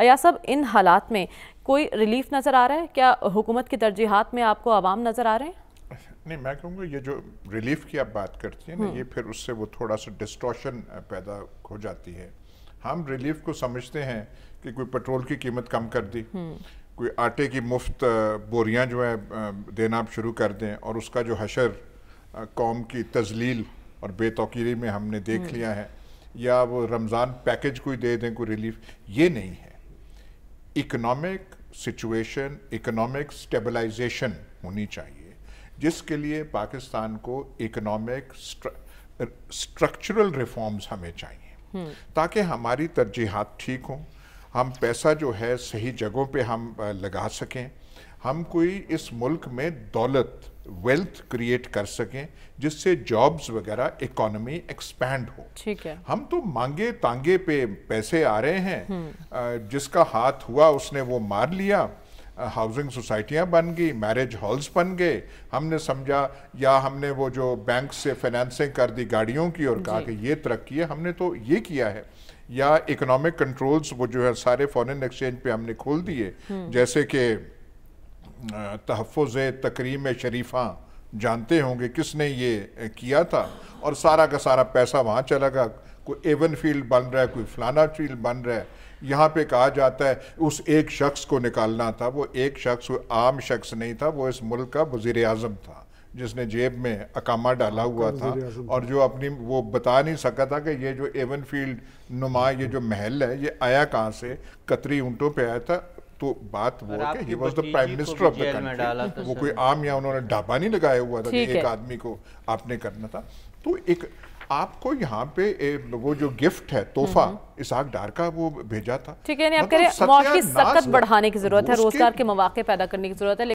या सब इन हालात में कोई रिलीफ नज़र आ रहा है क्या हुकूमत की तरजीहत में आपको आवाम नज़र आ रहे हैं नहीं मैं कहूँगा ये जो रिलीफ की आप बात करती हैं ना हम्म। ये फिर उससे वो थोड़ा सा डिस्टॉशन पैदा हो जाती है हम रिलीफ को समझते हैं कि कोई पेट्रोल की कीमत कम कर दी हम्म। कोई आटे की मुफ्त बोरियां जो है देना आप शुरू कर दें और उसका जो हशर कौम की तजलील और बेतौकीरी में हमने देख हम्म। लिया है या वो रमज़ान पैकेज कोई दे दें कोई रिलीफ ये नहीं है इकोनॉमिक सिचुएशन इकोनॉमिक स्टेबलाइजेशन होनी चाहिए जिसके लिए पाकिस्तान को इकोनॉमिक स्ट्रक्चरल रिफॉर्म्स हमें चाहिए हम्म। ताकि हमारी तरजीहत ठीक हों हम पैसा जो है सही जगहों पे हम लगा सकें हम कोई इस मुल्क में दौलत वेल्थ क्रिएट कर सकें जिससे जॉब्स वगैरह इकोनॉमी एक्सपैंड हो ठीक है हम तो मांगे तांगे पे पैसे आ रहे हैं हम्म। जिसका हाथ हुआ उसने वो मार लिया हाउसिंग सोसाइटियाँ बन गई मैरिज हॉल्स बन गए हमने समझा या हमने वो जो बैंक से फाइनेंसिंग कर दी गाड़ियों की और कहा कि ये तरक्की है हमने तो ये किया है या इकोनॉमिक कंट्रोल्स वो जो है सारे फॉरेन एक्सचेंज पे हमने खोल दिए हम्म। जैसे कि तहफ़ तकरीम शरीफ़ा जानते होंगे किसने ये किया था और सारा का सारा पैसा वहाँ चला गया कोई एवन फील्ड बन रहा है कोई फलाना फील्ड बन रहा है यहाँ पे कहा जाता है उस एक शख्स को निकालना था वो एक शख्स वो आम शख्स नहीं था वो इस मुल्क का वज़ी अजम था जिसने जेब में अकामा डाला हुआ था और जो अपनी वो बता नहीं सका था कि ये जो एवन फील्ड नुमा ये जो महल है ये आया कहाँ से कतरी ऊँटों पे आया था तो बात वो है कि he was the prime minister of the country वो कोई आम या उन्होंने ढाबा नहीं लगाया हुआ था एक आदमी को आपने करना था तो एक आपको यहाँ पे वो जो गिफ्ट है तोहफा हम्म। इसाक डार का वो भेजा था ठीक है आप कह रहे हैं सख्त बढ़ाने की जरूरत है रोजगार के मौके पैदा करने की जरूरत है